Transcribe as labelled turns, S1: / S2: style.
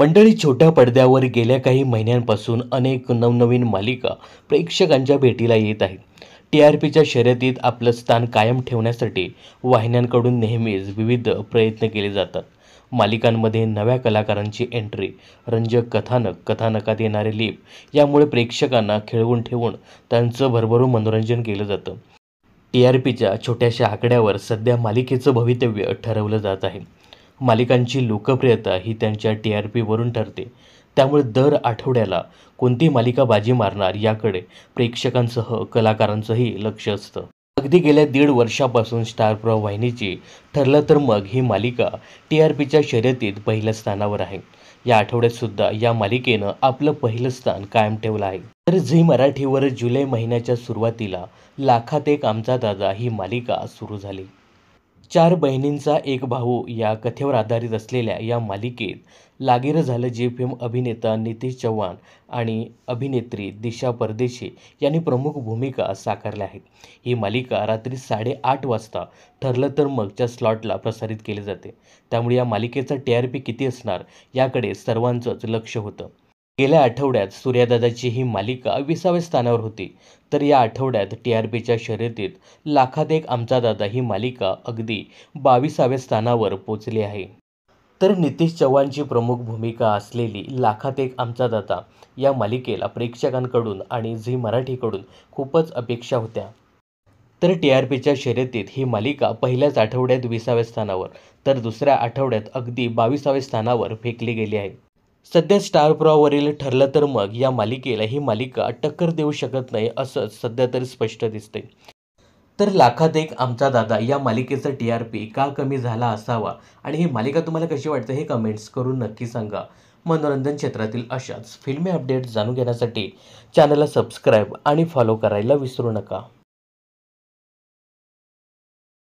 S1: मंडळी छोट्या पडद्यावर गेल्या काही महिन्यांपासून अनेक नवनवीन मालिका प्रेक्षकांच्या भेटीला येत आहेत टी आर पीच्या शर्यतीत आपलं स्थान कायम ठेवण्यासाठी वाहिन्यांकडून नेहमीच विविध प्रयत्न केले जातात मालिकांमध्ये नव्या कलाकारांची एंट्री रंजक कथानक कथानकात येणारे लीप यामुळे प्रेक्षकांना खेळवून ठेवून त्यांचं भरभरून मनोरंजन केलं जातं टी आर पीच्या छोट्याशा आकड्यावर सध्या मालिकेचं भवितव्य ठरवलं जात आहे मालिकांची लोकप्रियता ही त्यांच्या टी आर पीवरून ठरते त्यामुळे दर आठवड्याला कोणती मालिका बाजी मारणार याकडे प्रेक्षकांसह कलाकारांचंही लक्ष असतं अगदी गेल्या दीड वर्षापासून स्टार प्रो वाहिनीची ठरलं तर मग ही मालिका टी आर पीच्या शर्यतीत पहिल्या स्थानावर आहे या आठवड्यात सुद्धा या मालिकेनं आपलं पहिलं स्थान कायम ठेवलं आहे तर झी मराठीवर जुलै महिन्याच्या सुरुवातीला लाखात एक आमचा दादा ही मालिका सुरू झाली चार बहिणींचा एक भाऊ या कथेवर आधारित असलेल्या या मालिकेत लागेर झालं जे फेम अभिनेता नितीश चव्हाण आणि अभिनेत्री दिशा परदेशी यांनी प्रमुख भूमिका साकारल्या आहेत ही मालिका रात्री साडेआठ वाजता ठरलं तर मगच्या स्लॉटला प्रसारित केली जाते त्यामुळे या मालिकेचा टी आर पी किती असणार याकडे सर्वांचंच लक्ष होतं गेल्या आठवड्यात सूर्यादादाची ही मालिका विसाव्या स्थानावर होती तर या आठवड्यात टी आर पीच्या शर्यतीत लाखात एक आमचा दादा ही मालिका अगदी बावीसाव्या स्थानावर पोचली आहे तर नितीश चव्हाणची प्रमुख भूमिका असलेली लाखात एक आमचा दादा या मालिकेला प्रेक्षकांकडून आणि झी मराठीकडून खूपच अपेक्षा होत्या तर टी आर पीच्या शर्यतीत ही मालिका पहिल्याच आठवड्यात विसाव्या स्थानावर तर दुसऱ्या आठवड्यात अगदी बावीसाव्या स्थानावर फेकली गेली आहे सध्या स्टार प्रॉवरील ठरलं तर मग या मालिकेला ही मालिका टक्कर देऊ शकत नाही असं सध्या तरी स्पष्ट दिसते तर लाखात एक आमचा दादा या मालिकेचा टी आर पी का कमी झाला असावा आणि ही मालिका तुम्हाला कशी वाटते हे कमेंट्स करून नक्की सांगा मनोरंजन क्षेत्रातील अशाच फिल्मी अपडेट्स जाणून घेण्यासाठी चॅनलला सबस्क्राईब आणि फॉलो करायला विसरू नका